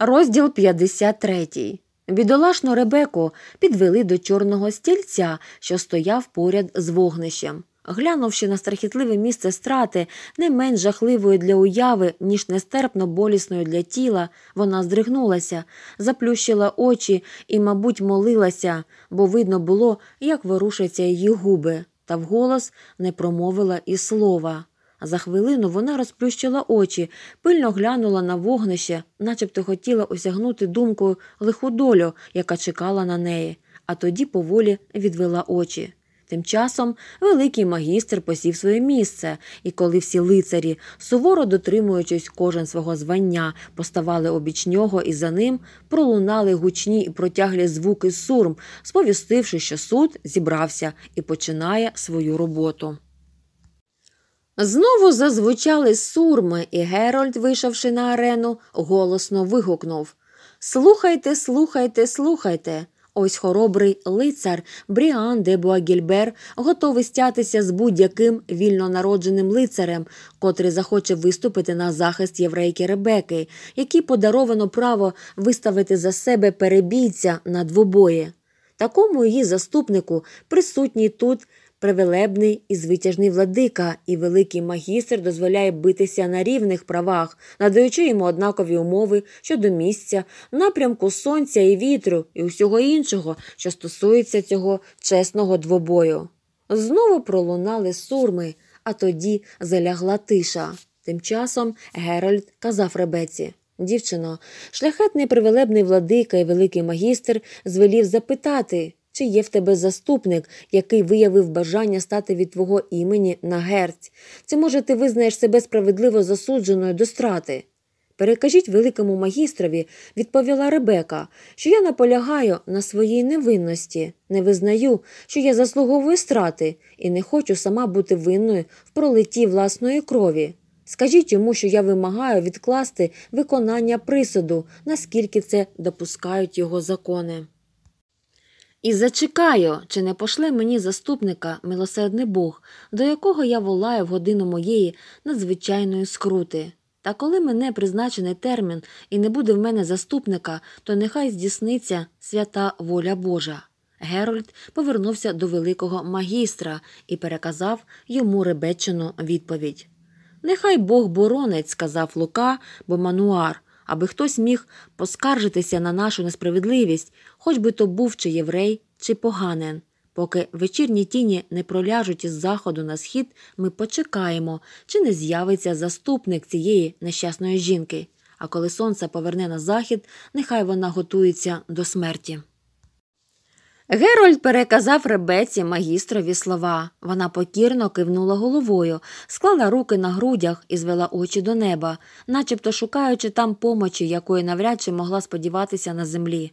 Розділ 53. Бідолашну Ребеку підвели до чорного стільця, що стояв поряд з вогнищем. Глянувши на страхітливе місце страти, не менш жахливою для уяви, ніж нестерпно болісною для тіла, вона здригнулася, заплющила очі і, мабуть, молилася, бо видно було, як ворушаться її губи, та вголос не промовила і слова. За хвилину вона розплющила очі, пильно глянула на вогнище, начебто хотіла осягнути думкою лиху долю, яка чекала на неї, а тоді поволі відвела очі. Тим часом великий магістр посів своє місце, і коли всі лицарі, суворо дотримуючись кожен свого звання, поставали обіч нього і за ним пролунали гучні і протяглі звуки сурм, сповістивши, що суд зібрався і починає свою роботу. Знову зазвучали сурми, і Герольд, вийшовши на арену, голосно вигукнув Слухайте, слухайте, слухайте. Ось хоробрий лицар Бріан де Буагільбер готовий стятися з будь-яким вільнонародженим лицарем, котрий захоче виступити на захист єврейки Ребеки, якій подаровано право виставити за себе перебійця на двобої. Такому її заступнику присутній тут Превелебний і звитяжний владика і великий магістр дозволяє битися на рівних правах, надаючи йому однакові умови щодо місця, напрямку сонця і вітру і усього іншого, що стосується цього чесного двобою. Знову пролунали сурми, а тоді залягла тиша. Тим часом Геральт казав ребеці. Дівчино, шляхетний привелебний владика і великий магістр звелів запитати, чи є в тебе заступник, який виявив бажання стати від твого імені на герць? Чи може ти визнаєш себе справедливо засудженою до страти? Перекажіть великому магістрові, відповіла Ребека, що я наполягаю на своїй невинності, не визнаю, що я заслуговую страти і не хочу сама бути винною в пролитті власної крові. Скажіть йому, що я вимагаю відкласти виконання присуду, наскільки це допускають його закони. І зачекаю, чи не пошле мені заступника, милосердний Бог, до якого я волаю в годину моєї надзвичайної скрути. Та коли мене призначений термін і не буде в мене заступника, то нехай здійсниться свята воля Божа. Герольд повернувся до великого магістра і переказав йому ребечену відповідь. Нехай Бог боронець, сказав Лука, бо мануар аби хтось міг поскаржитися на нашу несправедливість, хоч би то був чи єврей, чи поганен. Поки вечірні тіні не проляжуть із заходу на схід, ми почекаємо, чи не з'явиться заступник цієї нещасної жінки. А коли сонце поверне на захід, нехай вона готується до смерті. Герольд переказав ребеці магістрові слова. Вона покірно кивнула головою, склала руки на грудях і звела очі до неба, начебто шукаючи там помочі, якої навряд чи могла сподіватися на землі.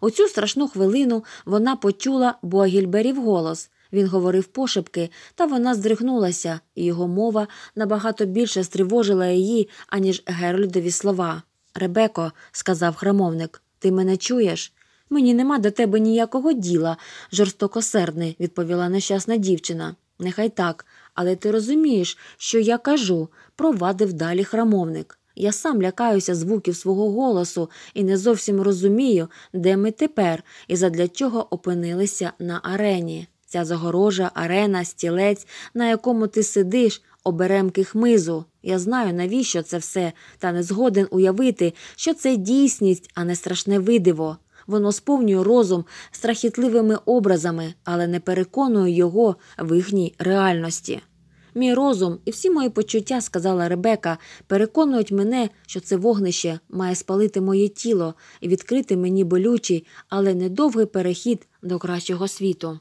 У цю страшну хвилину вона почула Буагільберів голос. Він говорив пошепки, та вона здригнулася, і його мова набагато більше стривожила її, аніж Герольдові слова. Ребеко, сказав храмовник, ти мене чуєш? Мені нема до тебе ніякого діла, жорстокосердне відповіла нещасна дівчина. Нехай так, але ти розумієш, що я кажу, провадив далі храмовник. Я сам лякаюся звуків свого голосу і не зовсім розумію, де ми тепер і задля чого опинилися на арені. Ця загорожа, арена, стілець, на якому ти сидиш, оберемки хмизу. Я знаю, навіщо це все, та не згоден уявити, що це дійсність, а не страшне видиво. Воно сповнює розум страхітливими образами, але не переконує його в їхній реальності. Мій розум і всі мої почуття, сказала Ребека, переконують мене, що це вогнище має спалити моє тіло і відкрити мені болючий, але недовгий перехід до кращого світу.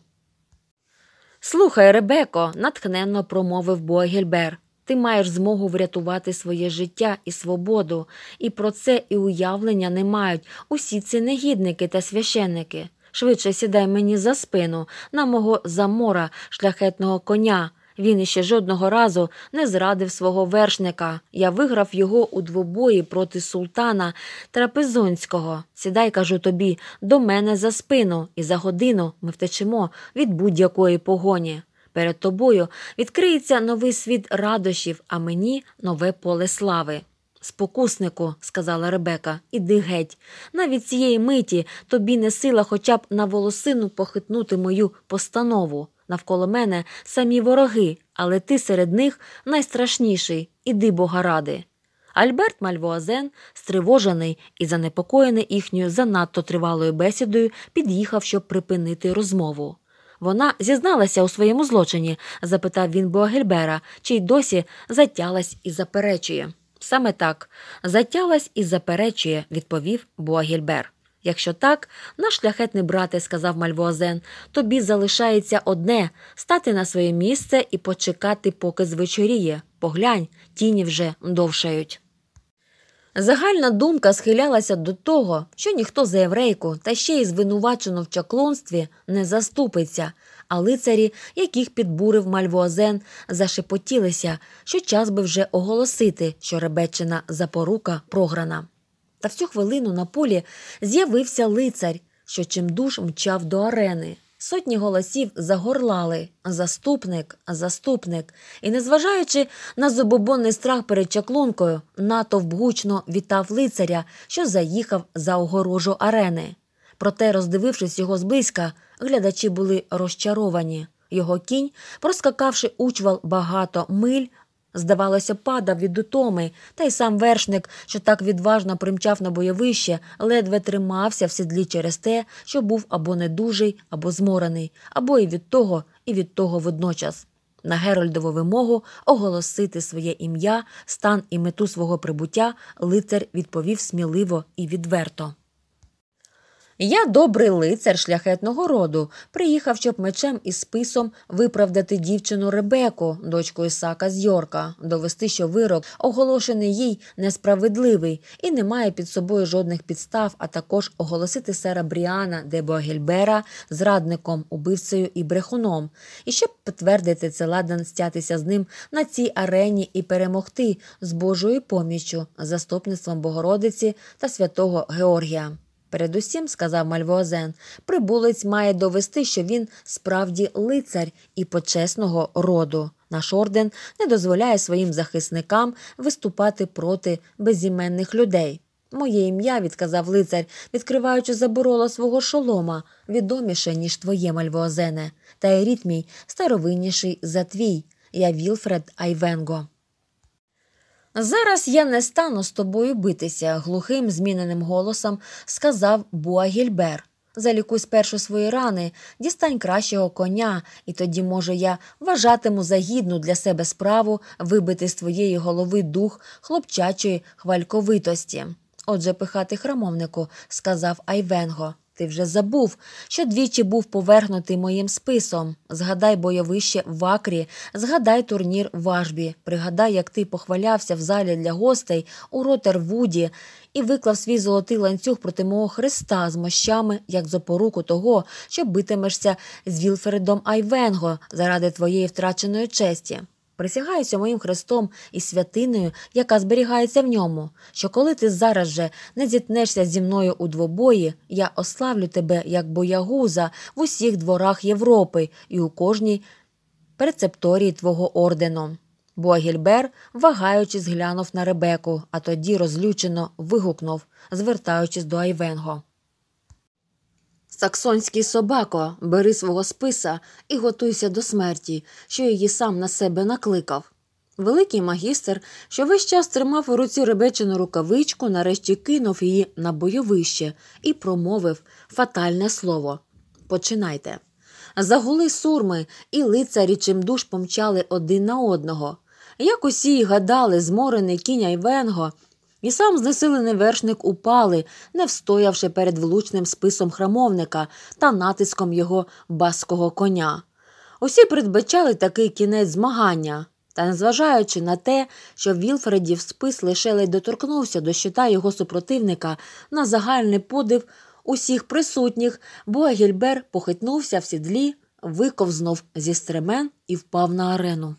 Слухай, Ребеко, натхненно промовив Богельбер. Ти маєш змогу врятувати своє життя і свободу, і про це і уявлення не мають усі ці негідники та священники. Швидше сідай мені за спину, на мого замора, шляхетного коня. Він іще жодного разу не зрадив свого вершника. Я виграв його у двобої проти султана Трапезонського. Сідай, кажу тобі, до мене за спину, і за годину ми втечемо від будь-якої погоні перед тобою відкриється новий світ радощів, а мені нове поле слави. Спокуснику, сказала Ребека, іди геть. Навіть цієї миті тобі не сила хоча б на волосину похитнути мою постанову. Навколо мене самі вороги, але ти серед них найстрашніший. Іди бога ради. Альберт Мальвоазен стривожений і занепокоєний їхньою занадто тривалою бесідою, під'їхав, щоб припинити розмову. Вона зізналася у своєму злочині? запитав він Боагельбера, чий досі затялась і заперечує. Саме так затялась і заперечує, відповів Буагільбер. Якщо так, наш шляхетний брате, сказав Мальвуазен, тобі залишається одне стати на своє місце і почекати, поки звечоріє. Поглянь, тіні вже довшають. Загальна думка схилялася до того, що ніхто за єврейку та ще й звинувачено в чаклунстві не заступиться, а лицарі, яких підбурив Мальвуазен, зашепотілися, що час би вже оголосити, що Ребеччина запорука програна. Та в цю хвилину на полі з'явився лицар, що чимдуж мчав до арени. Сотні голосів загорлали заступник, заступник, і, незважаючи на зубобонний страх перед чаклункою, натовп гучно вітав лицаря, що заїхав за огорожу арени. Проте, роздивившись його зблизька, глядачі були розчаровані. Його кінь, проскакавши учвал багато миль, Здавалося, падав від утоми, та й сам вершник, що так відважно примчав на бойовище, ледве тримався в сідлі через те, що був або недужий, або зморений, або і від того, і від того водночас. На Герольдову вимогу оголосити своє ім'я, стан і мету свого прибуття лицар відповів сміливо і відверто. Я добрий лицар шляхетного роду, приїхав, щоб мечем і списом виправдати дівчину Ребеку, дочку Ісака з Йорка, довести, що вирок, оголошений їй, несправедливий і не має під собою жодних підстав, а також оголосити сера Бріана де Богельбера зрадником, убивцею і брехуном, і щоб підтвердити це ладен стятися з ним на цій арені і перемогти з Божою поміччю, заступництвом Богородиці та святого Георгія. Передусім, сказав Мальвуазен, прибулець має довести, що він справді лицар і почесного роду. Наш орден не дозволяє своїм захисникам виступати проти безіменних людей. Моє ім'я, відказав лицар, відкриваючи забороло свого шолома, відоміше, ніж твоє Мальвозене, та й рід мій старовинніший за твій. Я Вілфред Айвенго. Зараз я не стану з тобою битися, глухим, зміненим голосом сказав Буагільбер. Залікуй спершу свої рани, дістань кращого коня, і тоді, може, я вважатиму за гідну для себе справу вибити з твоєї голови дух хлопчачої хвальковитості. Отже, пихати храмовнику, сказав Айвенго. Ти вже забув, що двічі був повергнутий моїм списом. Згадай бойовище в Акрі, згадай турнір в Ажбі, пригадай, як ти похвалявся в залі для гостей у Ротервуді і виклав свій золотий ланцюг проти мого хреста з мощами, як за поруку того, що битимешся з Вілфередом Айвенго заради твоєї втраченої честі. Присягаюся моїм хрестом і святиною, яка зберігається в ньому, що коли ти зараз же не зітнешся зі мною у двобої, я ославлю тебе як боягуза в усіх дворах Європи і у кожній перцепторії твого ордену. Бо вагаючись, глянув на Ребеку, а тоді розлючено вигукнув, звертаючись до Айвенго. Саксонський собако, бери свого списа і готуйся до смерті, що її сам на себе накликав. Великий магістр, що весь час тримав у руці ребечену рукавичку, нарешті кинув її на бойовище і промовив фатальне слово. Починайте. Загули сурми, і лицарі чимдуж помчали один на одного. Як усі й гадали, зморений кінь Айвенго і сам знесилений вершник упали, не встоявши перед влучним списом храмовника та натиском його баского коня. Усі передбачали такий кінець змагання. Та, незважаючи на те, що Вілфредів спис лише ледь доторкнувся до щита його супротивника на загальний подив усіх присутніх, бо Гільбер похитнувся в сідлі, виковзнув зі стремен і впав на арену.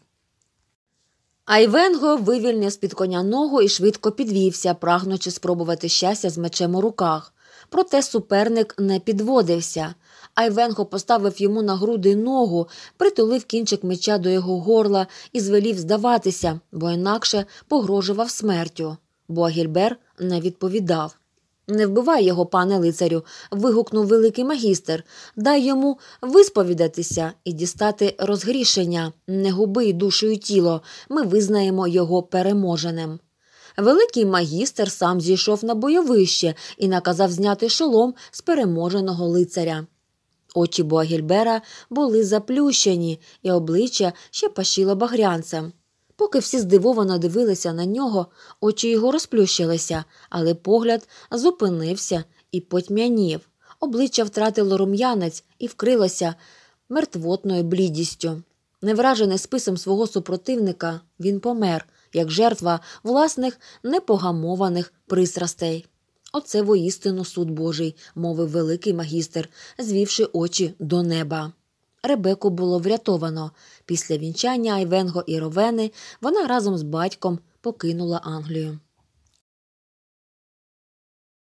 Айвенго вивільнив з під коня ногу і швидко підвівся, прагнучи спробувати щастя з мечем у руках. Проте суперник не підводився. Айвенго поставив йому на груди ногу, притулив кінчик меча до його горла і звелів здаватися, бо інакше погрожував смертю. Бо Агільбер не відповідав. Не вбивай його, пане лицарю. вигукнув великий магістр. Дай йому висповідатися і дістати розгрішення, не губи душою тіло. Ми визнаємо його переможеним. Великий магістр сам зійшов на бойовище і наказав зняти шолом з переможеного лицаря. Очі Буагільбера були заплющені, і обличчя ще пашіло багрянцем. Поки всі здивовано дивилися на нього, очі його розплющилися, але погляд зупинився і потьмянів. Обличчя втратило рум'янець і вкрилося мертвотною блідістю. Невражений списом свого супротивника, він помер, як жертва власних непогамованих пристрастей. Оце воістину суд Божий, мовив великий магістр, звівши очі до неба. Ребеку було врятовано. Після вінчання Айвенго і Ровени вона разом з батьком покинула Англію.